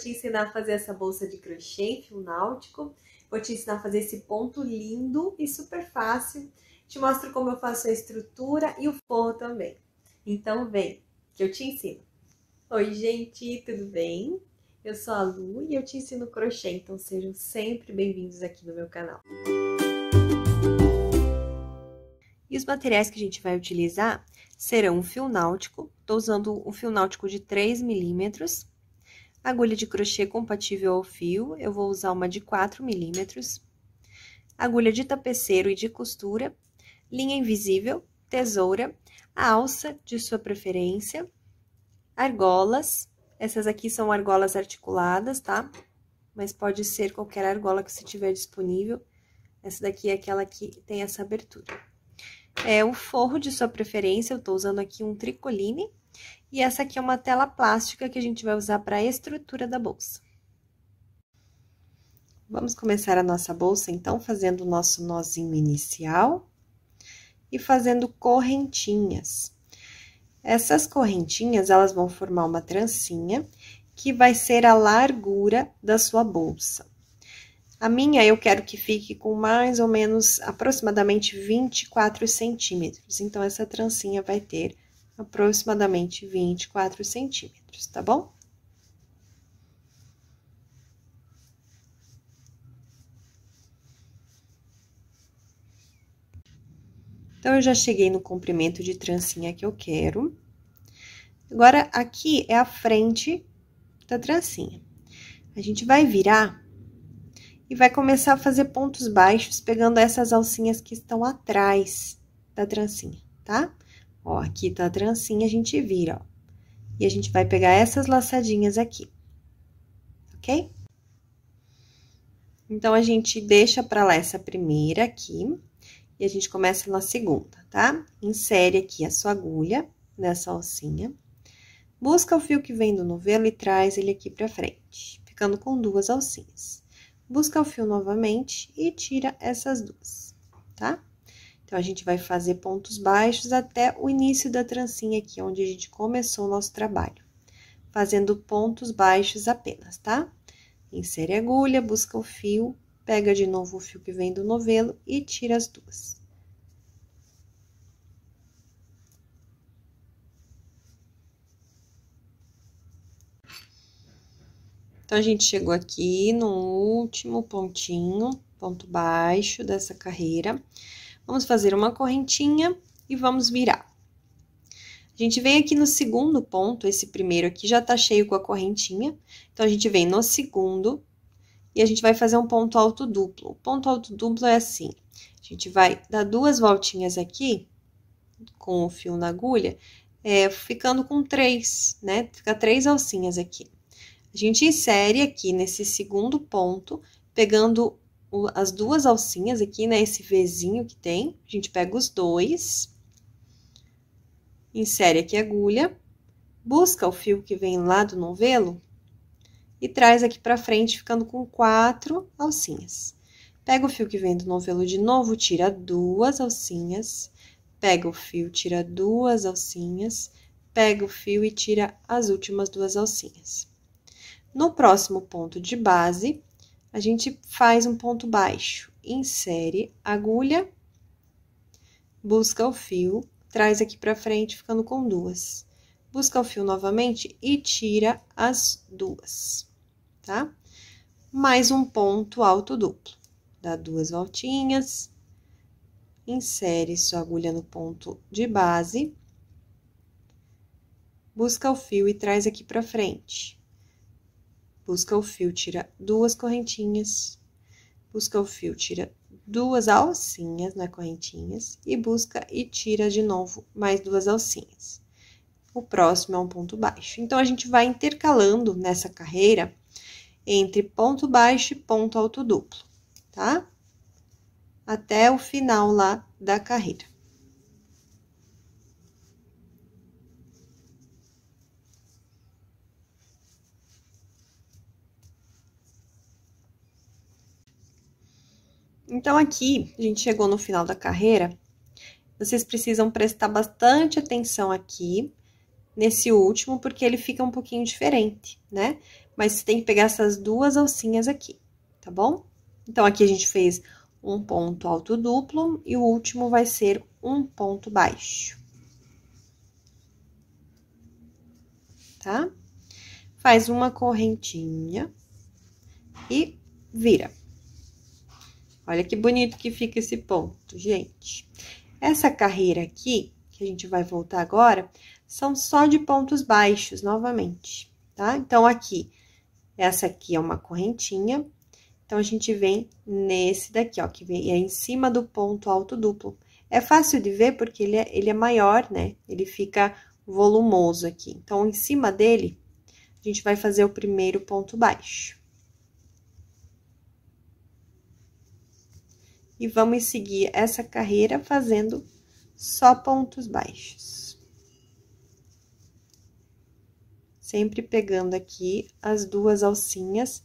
te ensinar a fazer essa bolsa de crochê, em fio náutico. Vou te ensinar a fazer esse ponto lindo e super fácil. Te mostro como eu faço a estrutura e o forro também. Então vem, que eu te ensino. Oi, gente, tudo bem? Eu sou a Lu e eu te ensino crochê, então sejam sempre bem-vindos aqui no meu canal. E os materiais que a gente vai utilizar serão um fio náutico, estou usando um fio náutico de 3 milímetros, Agulha de crochê compatível ao fio, eu vou usar uma de 4 milímetros. Agulha de tapeceiro e de costura, linha invisível, tesoura, alça de sua preferência, argolas. Essas aqui são argolas articuladas, tá? Mas pode ser qualquer argola que você tiver disponível. Essa daqui é aquela que tem essa abertura. É o forro de sua preferência, eu tô usando aqui um tricoline. E essa aqui é uma tela plástica que a gente vai usar para a estrutura da bolsa. Vamos começar a nossa bolsa, então, fazendo o nosso nozinho inicial e fazendo correntinhas. Essas correntinhas, elas vão formar uma trancinha que vai ser a largura da sua bolsa. A minha eu quero que fique com mais ou menos aproximadamente 24 centímetros, então essa trancinha vai ter aproximadamente 24 centímetros, tá bom? Então, eu já cheguei no comprimento de trancinha que eu quero. Agora, aqui é a frente da trancinha. A gente vai virar e vai começar a fazer pontos baixos, pegando essas alcinhas que estão atrás da trancinha, tá? Ó, aqui tá a trancinha, a gente vira, ó. E a gente vai pegar essas laçadinhas aqui, ok? Então, a gente deixa pra lá essa primeira aqui, e a gente começa na segunda, tá? Insere aqui a sua agulha nessa alcinha. Busca o fio que vem do novelo e traz ele aqui pra frente, ficando com duas alcinhas. Busca o fio novamente e tira essas duas, tá? Então, a gente vai fazer pontos baixos até o início da trancinha aqui, onde a gente começou o nosso trabalho. Fazendo pontos baixos apenas, tá? Insere a agulha, busca o fio, pega de novo o fio que vem do novelo e tira as duas. Então, a gente chegou aqui no último pontinho, ponto baixo dessa carreira. Vamos fazer uma correntinha e vamos virar. A gente vem aqui no segundo ponto, esse primeiro aqui já tá cheio com a correntinha. Então, a gente vem no segundo e a gente vai fazer um ponto alto duplo. O ponto alto duplo é assim. A gente vai dar duas voltinhas aqui com o fio na agulha, é, ficando com três, né? Fica três alcinhas aqui. A gente insere aqui nesse segundo ponto, pegando as duas alcinhas aqui, né? Esse Vzinho que tem. A gente pega os dois. Insere aqui a agulha. Busca o fio que vem lá do novelo. E traz aqui pra frente, ficando com quatro alcinhas. Pega o fio que vem do novelo de novo, tira duas alcinhas. Pega o fio, tira duas alcinhas. Pega o fio e tira as últimas duas alcinhas. No próximo ponto de base, a gente faz um ponto baixo, insere agulha, busca o fio, traz aqui para frente, ficando com duas. Busca o fio novamente e tira as duas, tá? Mais um ponto alto duplo. Dá duas voltinhas, insere sua agulha no ponto de base, busca o fio e traz aqui para frente busca o fio, tira duas correntinhas, busca o fio, tira duas alcinhas na é correntinhas e busca e tira de novo mais duas alcinhas. O próximo é um ponto baixo. Então, a gente vai intercalando nessa carreira entre ponto baixo e ponto alto duplo, tá? Até o final lá da carreira. Então, aqui, a gente chegou no final da carreira, vocês precisam prestar bastante atenção aqui, nesse último, porque ele fica um pouquinho diferente, né? Mas você tem que pegar essas duas alcinhas aqui, tá bom? Então, aqui a gente fez um ponto alto duplo e o último vai ser um ponto baixo. Tá? Faz uma correntinha e vira. Olha que bonito que fica esse ponto, gente. Essa carreira aqui, que a gente vai voltar agora, são só de pontos baixos, novamente, tá? Então, aqui, essa aqui é uma correntinha. Então, a gente vem nesse daqui, ó, que vem, é em cima do ponto alto duplo. É fácil de ver porque ele é, ele é maior, né? Ele fica volumoso aqui. Então, em cima dele, a gente vai fazer o primeiro ponto baixo. e vamos seguir essa carreira fazendo só pontos baixos. Sempre pegando aqui as duas alcinhas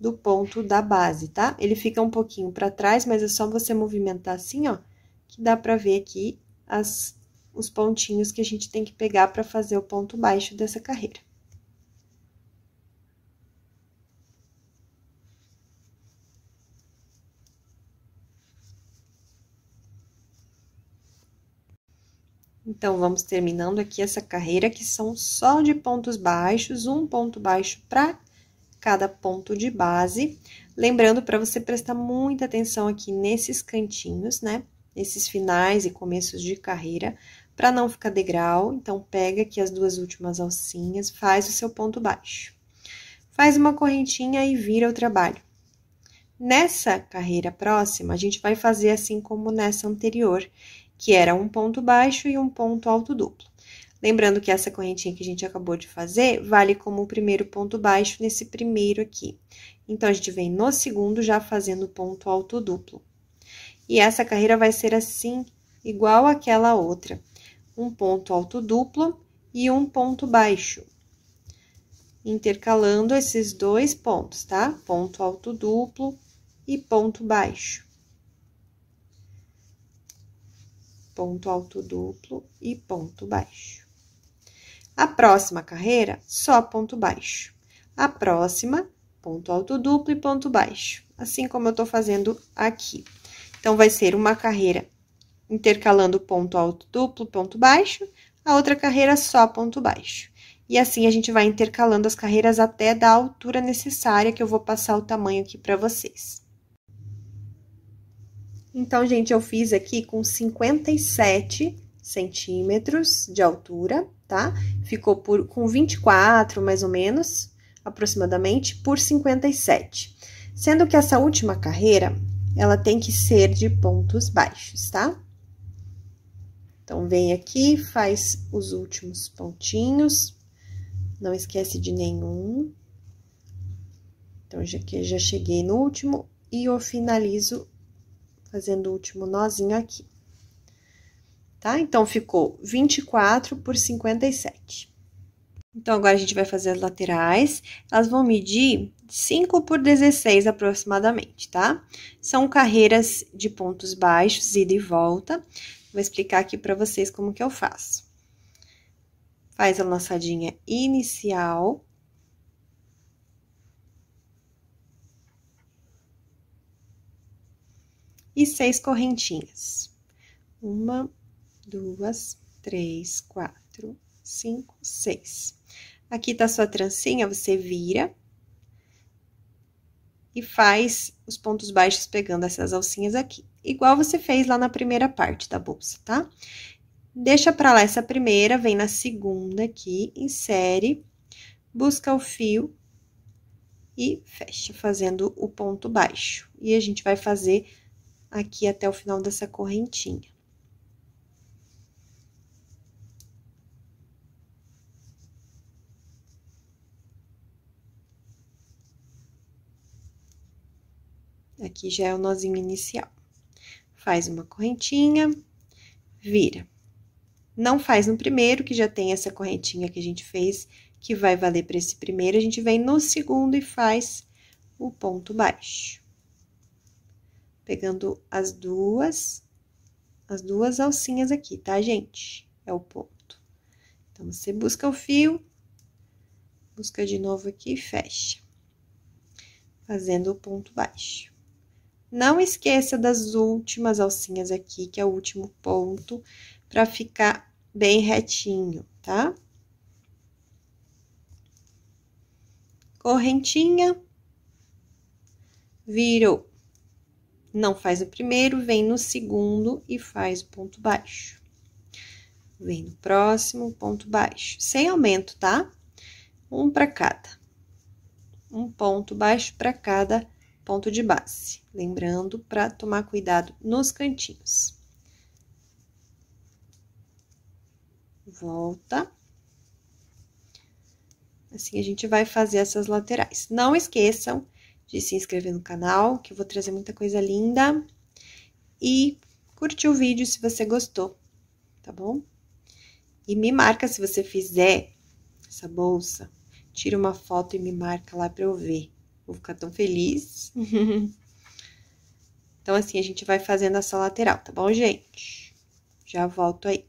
do ponto da base, tá? Ele fica um pouquinho para trás, mas é só você movimentar assim, ó, que dá para ver aqui as, os pontinhos que a gente tem que pegar para fazer o ponto baixo dessa carreira. Então, vamos terminando aqui essa carreira, que são só de pontos baixos, um ponto baixo para cada ponto de base. Lembrando para você prestar muita atenção aqui nesses cantinhos, né? Esses finais e começos de carreira, para não ficar degrau. Então, pega aqui as duas últimas alcinhas, faz o seu ponto baixo. Faz uma correntinha e vira o trabalho. Nessa carreira próxima, a gente vai fazer assim como nessa anterior que era um ponto baixo e um ponto alto duplo. Lembrando que essa correntinha que a gente acabou de fazer vale como o primeiro ponto baixo nesse primeiro aqui. Então, a gente vem no segundo já fazendo ponto alto duplo. E essa carreira vai ser assim, igual àquela outra. Um ponto alto duplo e um ponto baixo. Intercalando esses dois pontos, tá? Ponto alto duplo e ponto baixo. ponto alto duplo e ponto baixo. A próxima carreira, só ponto baixo. A próxima, ponto alto duplo e ponto baixo, assim como eu tô fazendo aqui. Então, vai ser uma carreira intercalando ponto alto duplo, ponto baixo, a outra carreira só ponto baixo. E assim a gente vai intercalando as carreiras até da altura necessária que eu vou passar o tamanho aqui para vocês. Então, gente, eu fiz aqui com 57 centímetros de altura, tá? Ficou por, com 24, mais ou menos, aproximadamente, por 57. Sendo que essa última carreira, ela tem que ser de pontos baixos, tá? Então, vem aqui, faz os últimos pontinhos, não esquece de nenhum. Então, já, que já cheguei no último e eu finalizo fazendo o último nozinho aqui. Tá? Então, ficou 24 por 57. Então, agora a gente vai fazer as laterais. Elas vão medir 5 por 16 aproximadamente, tá? São carreiras de pontos baixos, ida e volta. Vou explicar aqui para vocês como que eu faço. Faz a laçadinha inicial e seis correntinhas. Uma, duas, três, quatro, cinco, seis. Aqui tá sua trancinha, você vira e faz os pontos baixos pegando essas alcinhas aqui. Igual você fez lá na primeira parte da bolsa, tá? Deixa pra lá essa primeira, vem na segunda aqui, insere, busca o fio e fecha, fazendo o ponto baixo. E a gente vai fazer aqui até o final dessa correntinha. Aqui já é o nozinho inicial. Faz uma correntinha, vira. Não faz no primeiro, que já tem essa correntinha que a gente fez, que vai valer para esse primeiro. A gente vem no segundo e faz o ponto baixo pegando as duas, as duas alcinhas aqui, tá, gente? É o ponto. Então, você busca o fio, busca de novo aqui e fecha, fazendo o ponto baixo. Não esqueça das últimas alcinhas aqui, que é o último ponto, para ficar bem retinho, tá? Correntinha, virou não faz o primeiro, vem no segundo e faz o ponto baixo. Vem no próximo, ponto baixo. Sem aumento, tá? Um para cada. Um ponto baixo para cada ponto de base. Lembrando para tomar cuidado nos cantinhos. Volta. Assim, a gente vai fazer essas laterais. Não esqueçam de se inscrever no canal, que eu vou trazer muita coisa linda. E curte o vídeo se você gostou, tá bom? E me marca se você fizer essa bolsa. Tira uma foto e me marca lá pra eu ver. Vou ficar tão feliz. então, assim, a gente vai fazendo essa lateral, tá bom, gente? Já volto aí.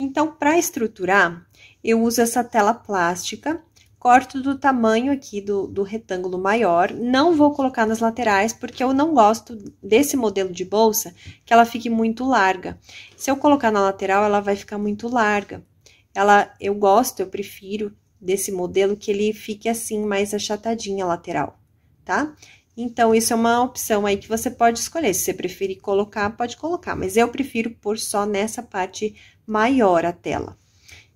Então, para estruturar, eu uso essa tela plástica corto do tamanho aqui do, do retângulo maior. Não vou colocar nas laterais, porque eu não gosto desse modelo de bolsa, que ela fique muito larga. Se eu colocar na lateral, ela vai ficar muito larga. Ela, eu gosto, eu prefiro desse modelo que ele fique assim, mais achatadinha a lateral, tá? Então, isso é uma opção aí que você pode escolher. Se você preferir colocar, pode colocar, mas eu prefiro pôr só nessa parte maior a tela.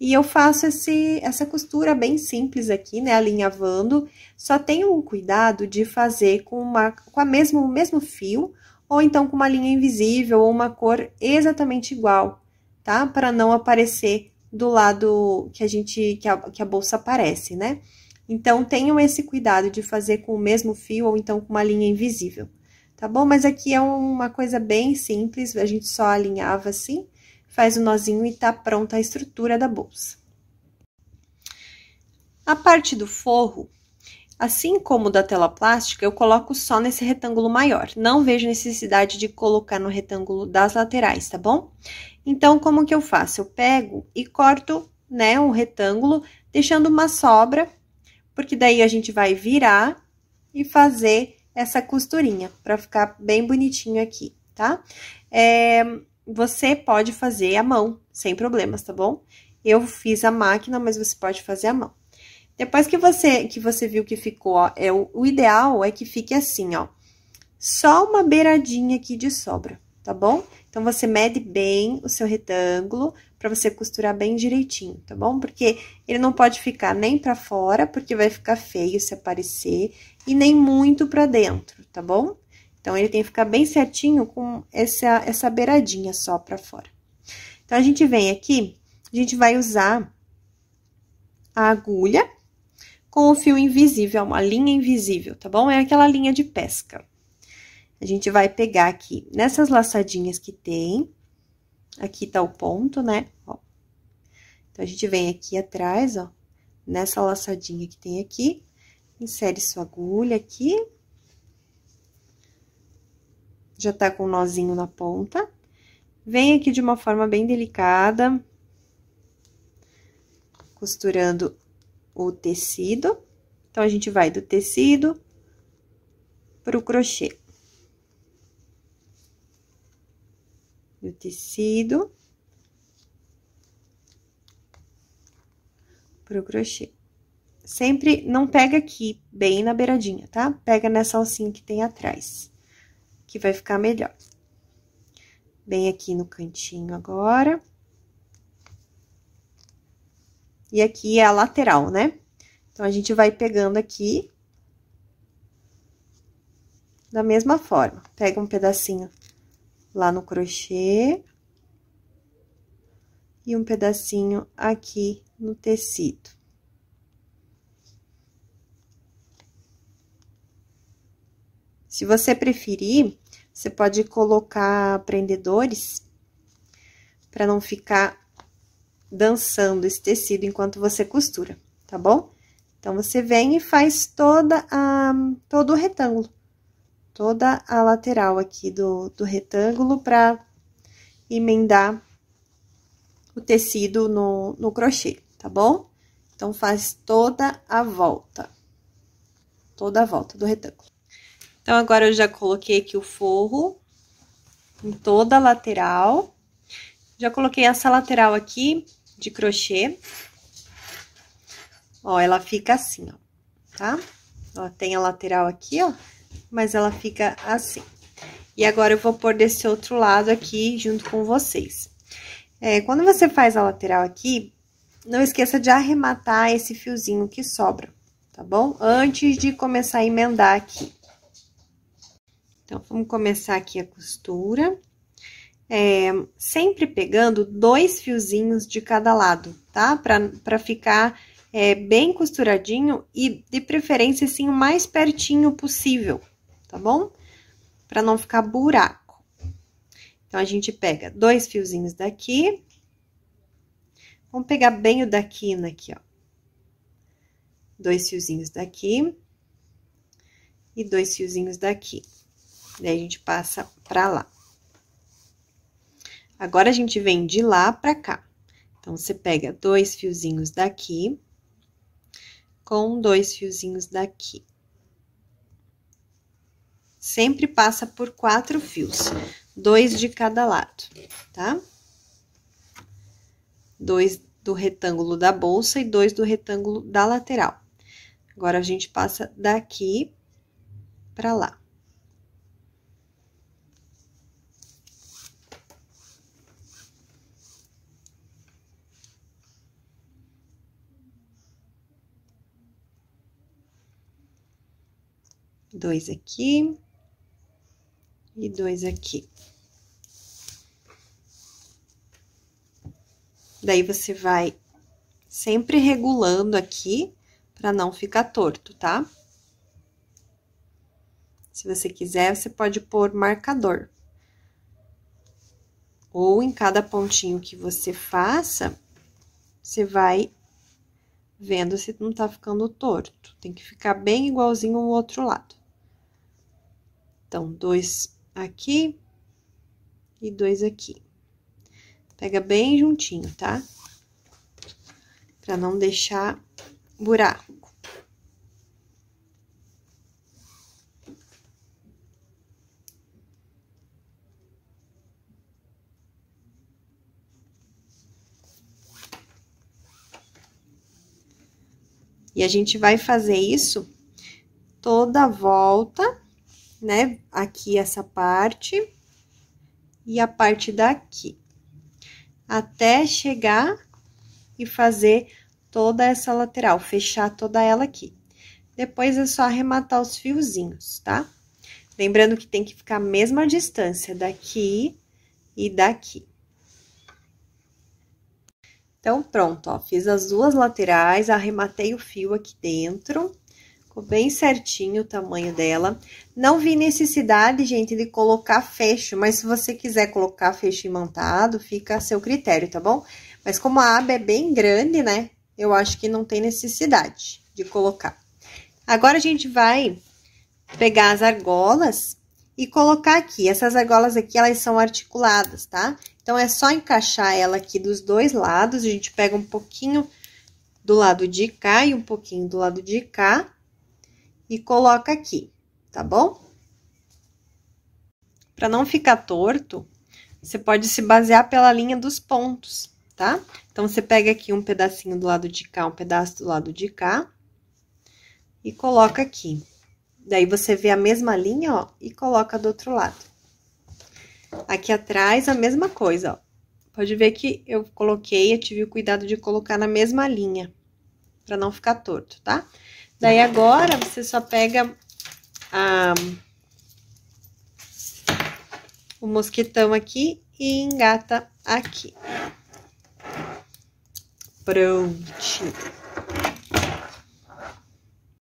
E eu faço esse, essa costura bem simples aqui, né, alinhavando. Só tenho um cuidado de fazer com, uma, com a mesmo, o mesmo fio, ou então com uma linha invisível, ou uma cor exatamente igual, tá? Para não aparecer do lado que a gente, que a, que a bolsa aparece, né? Então, tenham esse cuidado de fazer com o mesmo fio, ou então com uma linha invisível, tá bom? Mas aqui é uma coisa bem simples, a gente só alinhava assim faz o nozinho e tá pronta a estrutura da bolsa. A parte do forro, assim como da tela plástica, eu coloco só nesse retângulo maior. Não vejo necessidade de colocar no retângulo das laterais, tá bom? Então, como que eu faço? Eu pego e corto, né, um retângulo, deixando uma sobra, porque daí a gente vai virar e fazer essa costurinha, pra ficar bem bonitinho aqui, tá? É, você pode fazer à mão, sem problemas, tá bom? Eu fiz a máquina, mas você pode fazer à mão. Depois que você, que você viu que ficou, ó, é, o, o ideal é que fique assim, ó. Só uma beiradinha aqui de sobra, tá bom? Então, você mede bem o seu retângulo para você costurar bem direitinho, tá bom? Porque ele não pode ficar nem para fora, porque vai ficar feio se aparecer, e nem muito para dentro, tá bom? Então, ele tem que ficar bem certinho com essa, essa beiradinha só pra fora. Então, a gente vem aqui, a gente vai usar a agulha com o fio invisível, uma linha invisível, tá bom? É aquela linha de pesca. A gente vai pegar aqui nessas laçadinhas que tem, aqui tá o ponto, né? Ó. Então, a gente vem aqui atrás, ó, nessa laçadinha que tem aqui, insere sua agulha aqui já tá com um nozinho na ponta. Vem aqui de uma forma bem delicada, costurando o tecido. Então, a gente vai do tecido pro crochê. Do tecido pro crochê. Sempre não pega aqui, bem na beiradinha, tá? Pega nessa alcinha que tem atrás que vai ficar melhor. Bem aqui no cantinho agora. E aqui é a lateral, né? Então, a gente vai pegando aqui da mesma forma. Pega um pedacinho lá no crochê e um pedacinho aqui no tecido. Se você preferir, você pode colocar prendedores para não ficar dançando esse tecido enquanto você costura, tá bom? Então, você vem e faz toda a, todo o retângulo, toda a lateral aqui do, do retângulo para emendar o tecido no, no crochê, tá bom? Então, faz toda a volta, toda a volta do retângulo. Então, agora eu já coloquei aqui o forro em toda a lateral. Já coloquei essa lateral aqui de crochê. Ó, ela fica assim, ó, tá? Ó, tem a lateral aqui, ó, mas ela fica assim. E agora eu vou pôr desse outro lado aqui junto com vocês. É, quando você faz a lateral aqui, não esqueça de arrematar esse fiozinho que sobra, tá bom? Antes de começar a emendar aqui. Então, vamos começar aqui a costura. É, sempre pegando dois fiozinhos de cada lado, tá? Pra, pra ficar é, bem costuradinho e, de preferência, assim, o mais pertinho possível, tá bom? Pra não ficar buraco. Então, a gente pega dois fiozinhos daqui. Vamos pegar bem o da quina aqui, ó. Dois fiozinhos daqui. E dois fiozinhos daqui. Daí a gente passa pra lá. Agora, a gente vem de lá pra cá. Então, você pega dois fiozinhos daqui, com dois fiozinhos daqui. Sempre passa por quatro fios, dois de cada lado, tá? Dois do retângulo da bolsa e dois do retângulo da lateral. Agora, a gente passa daqui pra lá. dois aqui e dois aqui. Daí, você vai sempre regulando aqui para não ficar torto, tá? Se você quiser, você pode pôr marcador. Ou em cada pontinho que você faça, você vai vendo se não tá ficando torto. Tem que ficar bem igualzinho o outro lado. Então, dois aqui e dois aqui. Pega bem juntinho, tá? Pra não deixar buraco. E a gente vai fazer isso toda a volta né? Aqui essa parte e a parte daqui. Até chegar e fazer toda essa lateral, fechar toda ela aqui. Depois é só arrematar os fiozinhos, tá? Lembrando que tem que ficar a mesma distância daqui e daqui. Então, pronto, ó, fiz as duas laterais, arrematei o fio aqui dentro Ficou bem certinho o tamanho dela. Não vi necessidade, gente, de colocar fecho, mas se você quiser colocar fecho imantado, fica a seu critério, tá bom? Mas como a aba é bem grande, né, eu acho que não tem necessidade de colocar. Agora, a gente vai pegar as argolas e colocar aqui. Essas argolas aqui, elas são articuladas, tá? Então, é só encaixar ela aqui dos dois lados. A gente pega um pouquinho do lado de cá e um pouquinho do lado de cá e coloca aqui, tá bom? Para não ficar torto, você pode se basear pela linha dos pontos, tá? Então, você pega aqui um pedacinho do lado de cá, um pedaço do lado de cá, e coloca aqui. Daí, você vê a mesma linha, ó, e coloca do outro lado. Aqui atrás, a mesma coisa, ó. Pode ver que eu coloquei, eu tive o cuidado de colocar na mesma linha, para não ficar torto, tá? Tá? Daí agora, você só pega a, o mosquetão aqui e engata aqui. Prontinho.